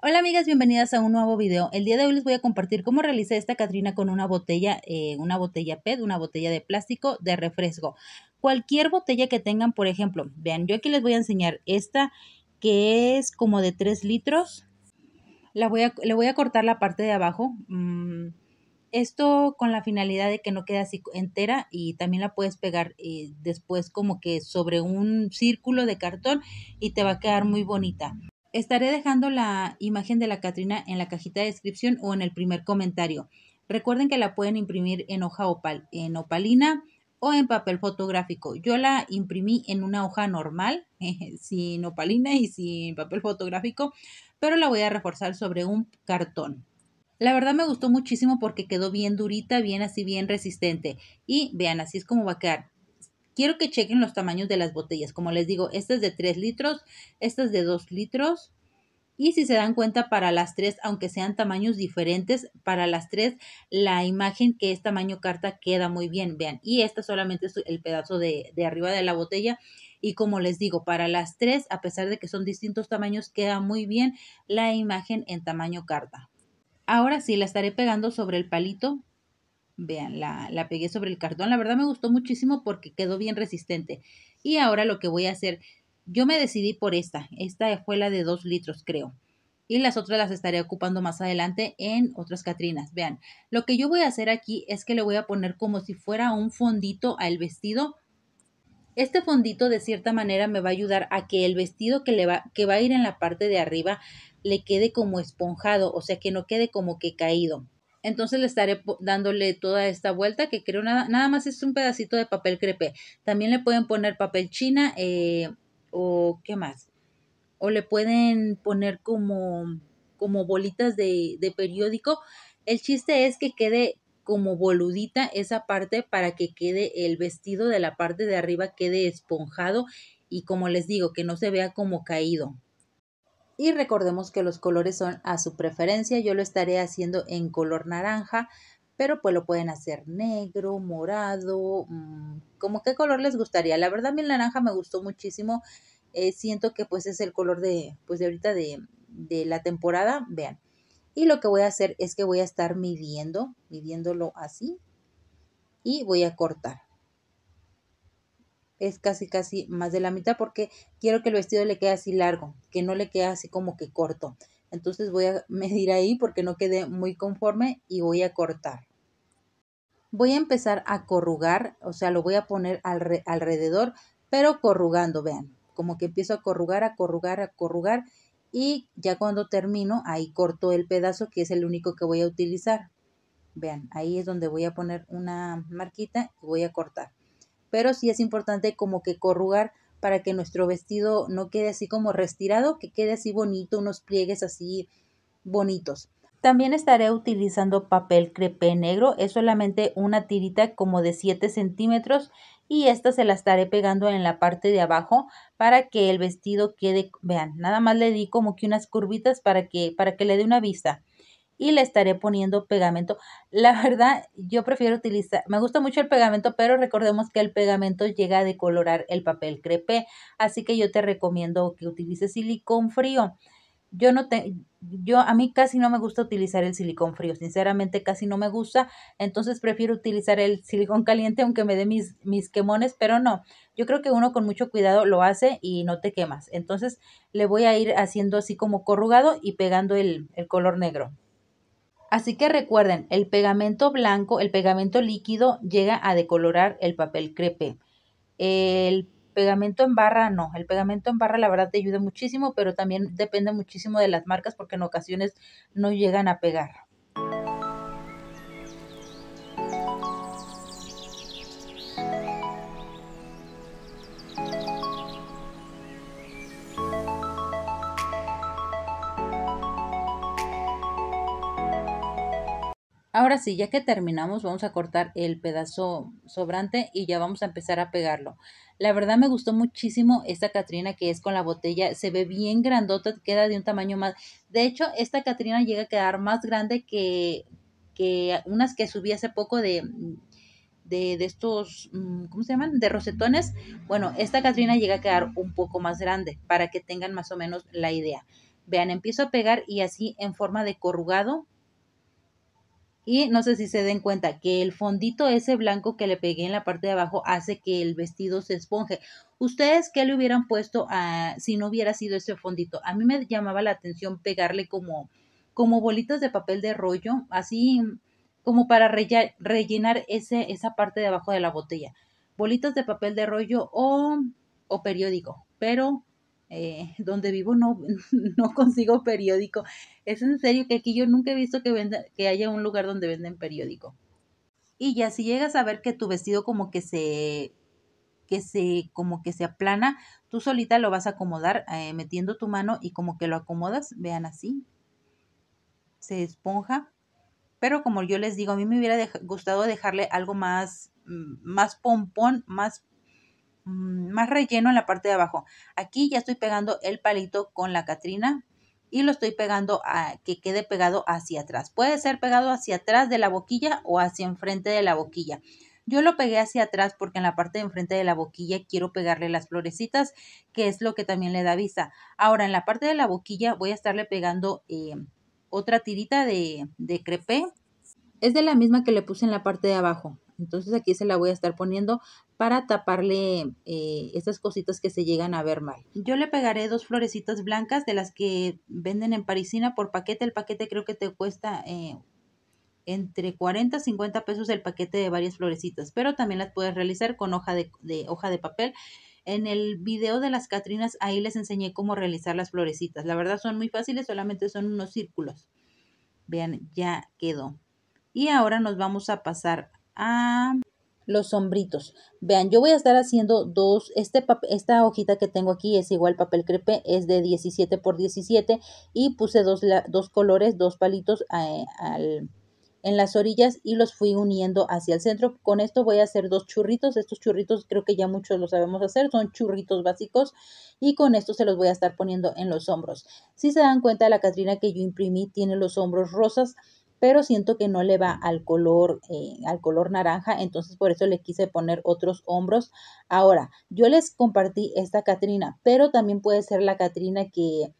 Hola amigas, bienvenidas a un nuevo video. El día de hoy les voy a compartir cómo realicé esta Catrina con una botella, eh, una botella PET, una botella de plástico de refresco. Cualquier botella que tengan, por ejemplo, vean, yo aquí les voy a enseñar esta que es como de 3 litros. La voy a, le voy a cortar la parte de abajo. Mm, esto con la finalidad de que no quede así entera y también la puedes pegar eh, después como que sobre un círculo de cartón y te va a quedar muy bonita. Estaré dejando la imagen de la Catrina en la cajita de descripción o en el primer comentario. Recuerden que la pueden imprimir en hoja opal, en opalina o en papel fotográfico. Yo la imprimí en una hoja normal, sin opalina y sin papel fotográfico, pero la voy a reforzar sobre un cartón. La verdad me gustó muchísimo porque quedó bien durita, bien así, bien resistente. Y vean, así es como va a quedar. Quiero que chequen los tamaños de las botellas. Como les digo, esta es de 3 litros, esta es de 2 litros. Y si se dan cuenta, para las tres, aunque sean tamaños diferentes, para las tres, la imagen que es tamaño carta queda muy bien. Vean, y esta solamente es el pedazo de, de arriba de la botella. Y como les digo, para las tres, a pesar de que son distintos tamaños, queda muy bien la imagen en tamaño carta. Ahora sí, la estaré pegando sobre el palito Vean, la, pegué sobre el cartón. La verdad me gustó muchísimo porque quedó bien resistente. Y ahora lo que voy a hacer, yo me decidí por esta. Esta fue la de 2 litros, creo. Y las otras las estaré ocupando más adelante en otras Catrinas. Vean, lo que yo voy a hacer aquí es que le voy a poner como si fuera un fondito al vestido. Este fondito de cierta manera me va a ayudar a que el vestido que, le que va a ir en la parte de arriba le quede como esponjado, o sea que no quede como que caído. Entonces le estaré dándole toda esta vuelta que creo nada, más es un pedacito de papel crepe. También le pueden poner papel china eh, o qué más. O le pueden poner como, como bolitas de, de periódico. El chiste es que quede como boludita esa parte para que quede el vestido de la parte de arriba quede esponjado y como les digo que no se vea como caído. Y recordemos que los colores son a su preferencia. Yo lo estaré haciendo en color naranja, pero pues lo pueden hacer negro, morado, mm, como qué color les gustaría. La verdad, mi naranja me gustó muchísimo. Eh, siento que pues es el color de, pues de ahorita de, de la temporada. Vean. Y lo que voy a hacer es que voy a estar midiendo, midiéndolo así. Y voy a cortar es casi casi más de la mitad porque quiero que el vestido le quede así largo, que no le quede así como que corto. Entonces voy a medir ahí porque no quede muy conforme y voy a cortar. Voy a empezar a corrugar, o sea, lo voy a poner alrededor, pero corrugando, vean, como que empiezo a corrugar, a corrugar, a corrugar y ya cuando termino, ahí corto el pedazo que es el único que voy a utilizar. Vean, ahí es donde voy a poner una marquita y voy a cortar pero sí es importante como que corrugar para que nuestro vestido no quede así como restirado, que quede así bonito, unos pliegues así bonitos. También estaré utilizando papel crepé negro, es solamente una tirita como de 7 centímetros y esta se la estaré pegando en la parte de abajo para que el vestido quede, vean, nada más le di como que unas curvitas para que, para que le dé una vista y le estaré poniendo pegamento. La verdad, yo prefiero utilizar, me gusta mucho el pegamento, pero recordemos que el pegamento llega a decolorar el papel crepe así que yo te recomiendo que utilices silicón frío. Yo no te, yo a mí casi no me gusta utilizar el silicón frío, sinceramente casi no me gusta, entonces prefiero utilizar el silicón caliente aunque me dé mis, mis quemones, pero no, yo creo que uno con mucho cuidado lo hace y no te quemas, entonces le voy a ir haciendo así como corrugado y pegando el, el color negro. Así que recuerden, el pegamento blanco, el pegamento líquido llega a decolorar el papel crepe. El pegamento en barra no, el pegamento en barra la verdad te ayuda muchísimo, pero también depende muchísimo de las marcas porque en ocasiones no llegan a pegar. Ahora sí, ya que terminamos, vamos a cortar el pedazo sobrante y ya vamos a empezar a pegarlo. La verdad me gustó muchísimo esta Catrina que es con la botella. Se ve bien grandota, queda de un tamaño más. De hecho, esta Catrina llega a quedar más grande que, que unas que subí hace poco de, de, de, estos, mm, ¿cómo se llaman? De rosetones. Bueno, esta Catrina llega a quedar un poco más grande para que tengan más o menos la idea. Vean, empiezo a pegar y así en forma de corrugado y no sé si se den cuenta que el fondito ese blanco que le pegué en la parte de abajo hace que el vestido se esponje. ¿Ustedes qué le hubieran puesto a, si no hubiera sido ese fondito? A mí me llamaba la atención pegarle como, como bolitas de papel de rollo, así como para rellenar, ese, esa parte de abajo de la botella. Bolitas de papel de rollo o, o periódico. Pero eh, donde vivo no, no consigo periódico. Es en serio que aquí yo nunca he visto que, venda, que haya un lugar donde venden periódico. Y ya si llegas a ver que tu vestido como que se que se como que se aplana, tú solita lo vas a acomodar eh, metiendo tu mano y como que lo acomodas, vean así. Se esponja, pero como yo les digo, a mí me hubiera gustado dejarle algo más mm, más pompón, más Mm, más relleno en la parte de abajo. Aquí ya estoy pegando el palito con la Catrina y lo estoy pegando a que quede pegado hacia atrás. Puede ser pegado hacia atrás de la boquilla o hacia enfrente de la boquilla. Yo lo pegué hacia atrás porque en la parte de enfrente de la boquilla quiero pegarle las florecitas, que es lo que también le da vista. Ahora, en la parte de la boquilla voy a estarle pegando eh, otra tirita de, de crepé. Es de la misma que le puse en la parte de abajo. Entonces aquí se la voy a estar poniendo para taparle eh, estas cositas que se llegan a ver mal. Yo le pegaré dos florecitas blancas de las que venden en Parisina por paquete. El paquete creo que te cuesta... Eh, entre 40 y 50 pesos el paquete de varias florecitas, pero también las puedes realizar con hoja de, hoja de papel. En el video de las Catrinas, ahí les enseñé cómo realizar las florecitas. La verdad son muy fáciles, solamente son unos círculos. Vean, ya quedó. Y ahora nos vamos a pasar a los sombritos. Vean, yo voy a estar haciendo dos, este esta hojita que tengo aquí es igual papel crepe, es de 17 por 17 y puse dos, dos colores, dos palitos eh, al, en las orillas y los fui uniendo hacia el centro. Con esto voy a hacer dos churritos, estos churritos creo que ya muchos los sabemos hacer, son churritos básicos y con esto se los voy a estar poniendo en los hombros. Si se dan cuenta, la Catrina que yo imprimí tiene los hombros rosas, pero siento que no le va al color, eh, al color naranja, entonces por eso le quise poner otros hombros. Ahora, yo les compartí esta Catrina, pero también puede ser la Catrina que,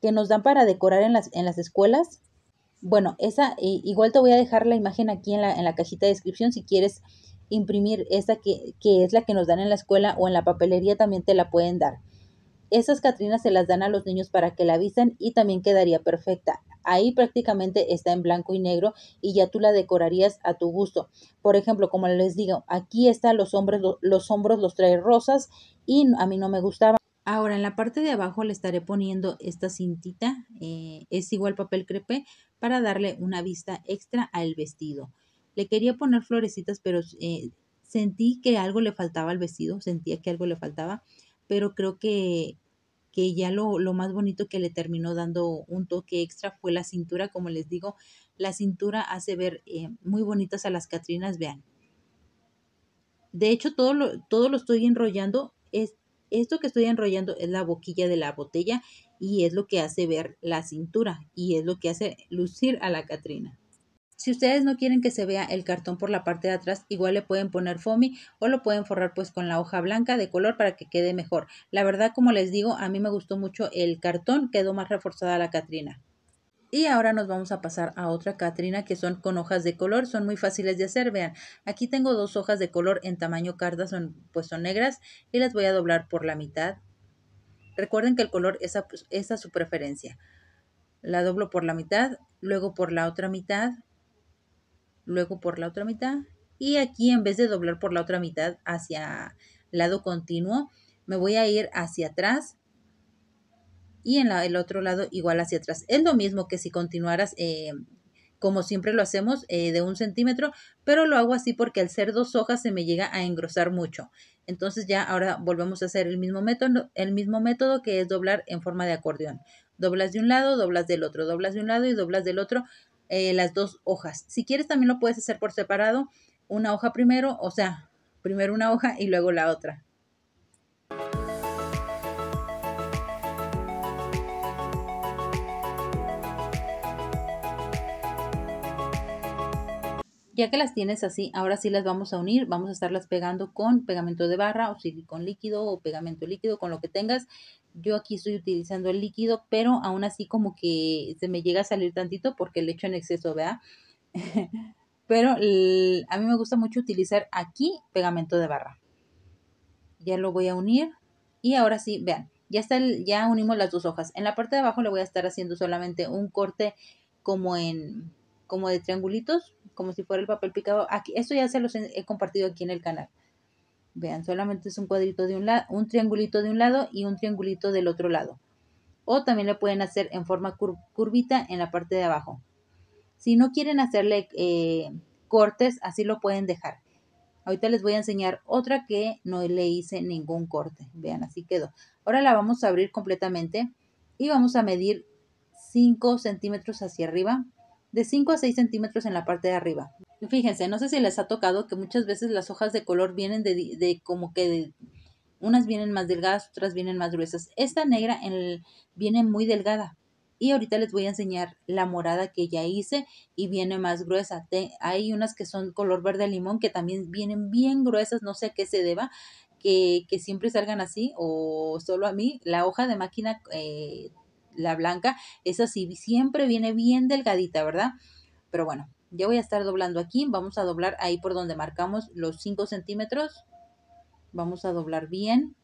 que nos dan para decorar en las, en las escuelas. Bueno, esa, eh, igual te voy a dejar la imagen aquí en la, en la cajita de descripción si quieres imprimir esa que, es la que nos dan en la escuela o en la papelería también te la pueden dar. Esas Catrinas se las dan a los niños para que la avisen y también quedaría perfecta. Ahí prácticamente está en blanco y negro y ya tú la decorarías a tu gusto. Por ejemplo, como les digo, aquí está los hombros, los hombros los trae rosas y a mí no me gustaba. Ahora en la parte de abajo le estaré poniendo esta cintita, eh, es igual papel crepe, para darle una vista extra al vestido. Le quería poner florecitas, pero eh, sentí que algo le faltaba al vestido, sentía que algo le faltaba, pero creo que que ya lo, más bonito que le terminó dando un toque extra fue la cintura, como les digo, la cintura hace ver eh, muy bonitas a las Catrinas, vean. De hecho, todo lo, todo lo estoy enrollando, es, esto que estoy enrollando es la boquilla de la botella y es lo que hace ver la cintura y es lo que hace lucir a la Catrina. Si ustedes no quieren que se vea el cartón por la parte de atrás, igual le pueden poner foamy o lo pueden forrar pues con la hoja blanca de color para que quede mejor. La verdad, como les digo, a mí me gustó mucho el cartón, quedó más reforzada la Catrina. Y ahora nos vamos a pasar a otra Catrina que son con hojas de color, son muy fáciles de hacer, vean, aquí tengo dos hojas de color en tamaño carta, son, pues son negras y las voy a doblar por la mitad. Recuerden que el color es es a su preferencia. La doblo por la mitad, luego por la otra mitad, luego por la otra mitad y aquí en vez de doblar por la otra mitad hacia lado continuo, me voy a ir hacia atrás y en el otro lado igual hacia atrás. Es lo mismo que si continuaras eh, como siempre lo hacemos eh, de un centímetro, pero lo hago así porque al ser dos hojas se me llega a engrosar mucho. Entonces ya ahora volvemos a hacer el mismo método, el mismo método que es doblar en forma de acordeón. Doblas de un lado, doblas del otro, doblas de un lado y doblas del otro eh, las dos hojas. Si quieres también lo puedes hacer por separado, una hoja primero, o sea, primero una hoja y luego la otra. Ya que las tienes así, ahora sí las vamos a unir, vamos a estarlas pegando con pegamento de barra o con líquido o pegamento líquido, con lo que tengas yo aquí estoy utilizando el líquido, pero aún así como que se me llega a salir tantito porque le echo en exceso, ¿vea? pero a mí me gusta mucho utilizar aquí pegamento de barra. Ya lo voy a unir y ahora sí, vean, ya, está ya unimos las dos hojas. En la parte de abajo le voy a estar haciendo solamente un corte como en como de triangulitos, como si fuera el papel picado. Aquí, esto ya se los he compartido aquí en el canal. Vean, solamente es un cuadrito de un lado, un triangulito de un lado y un triangulito del otro lado. O también lo pueden hacer en forma curvita en la parte de abajo. Si no quieren hacerle eh, cortes, así lo pueden dejar. Ahorita les voy a enseñar otra que no le hice ningún corte. Vean, así quedó. Ahora la vamos a abrir completamente y vamos a medir 5 centímetros hacia arriba de 5 a 6 centímetros en la parte de arriba. Fíjense, no sé si les ha tocado que muchas veces las hojas de color vienen de, como que unas vienen más delgadas, otras vienen más gruesas. Esta negra viene muy delgada. Y ahorita les voy a enseñar la morada que ya hice y viene más gruesa. hay unas que son color verde limón que también vienen bien gruesas, no sé a qué se deba. Que, que siempre salgan así o solo a mí, la hoja de máquina eh, la blanca, esa sí, siempre viene bien delgadita, ¿verdad? Pero bueno, ya voy a estar doblando aquí, vamos a doblar ahí por donde marcamos los 5 centímetros, vamos a doblar bien.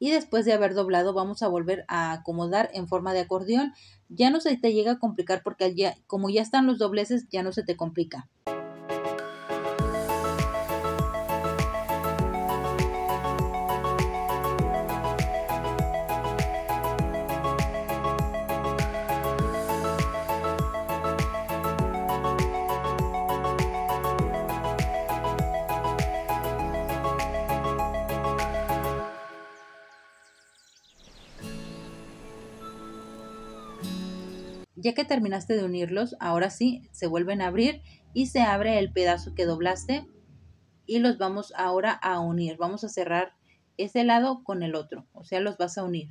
Y después de haber doblado vamos a volver a acomodar en forma de acordeón. Ya no se te llega a complicar porque ya, como ya están los dobleces ya no se te complica. Ya que terminaste de unirlos, ahora sí, se vuelven a abrir y se abre el pedazo que doblaste y los vamos ahora a unir. Vamos a cerrar ese lado con el otro, o sea, los vas a unir.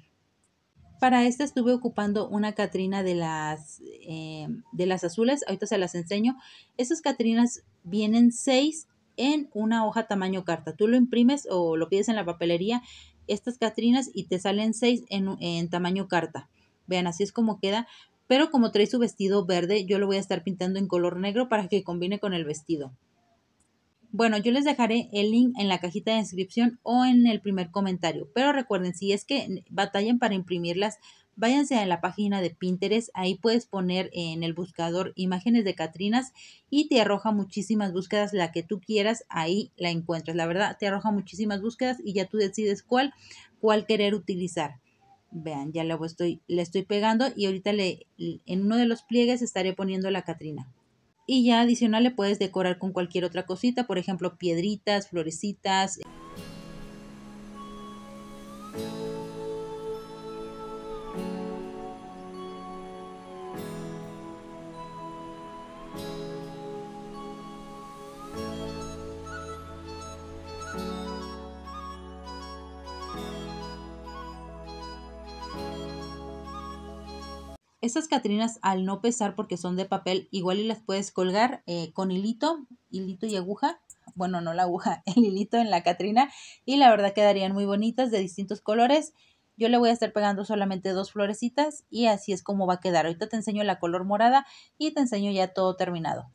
Para este estuve ocupando una catrina de las, eh, de las azules, ahorita se las enseño. Estas catrinas vienen seis en una hoja tamaño carta. Tú lo imprimes o lo pides en la papelería, estas catrinas, y te salen seis en, en tamaño carta. Vean, así es como queda. Pero como trae su vestido verde, yo lo voy a estar pintando en color negro para que combine con el vestido. Bueno, yo les dejaré el link en la cajita de descripción o en el primer comentario. Pero recuerden, si es que batallan para imprimirlas, váyanse a la página de Pinterest. Ahí puedes poner en el buscador imágenes de Catrinas y te arroja muchísimas búsquedas. La que tú quieras, ahí la encuentras. La verdad, te arroja muchísimas búsquedas y ya tú decides cuál, cuál querer utilizar. Vean, ya la estoy, le estoy pegando y ahorita le, en uno de los pliegues estaré poniendo la Catrina. Y ya adicional le puedes decorar con cualquier otra cosita, por ejemplo, piedritas, florecitas. Estas catrinas al no pesar porque son de papel, igual y las puedes colgar eh, con hilito, hilito y aguja. Bueno, no la aguja, el hilito en la catrina. Y la verdad quedarían muy bonitas de distintos colores. Yo le voy a estar pegando solamente dos florecitas y así es como va a quedar. Ahorita te enseño la color morada y te enseño ya todo terminado.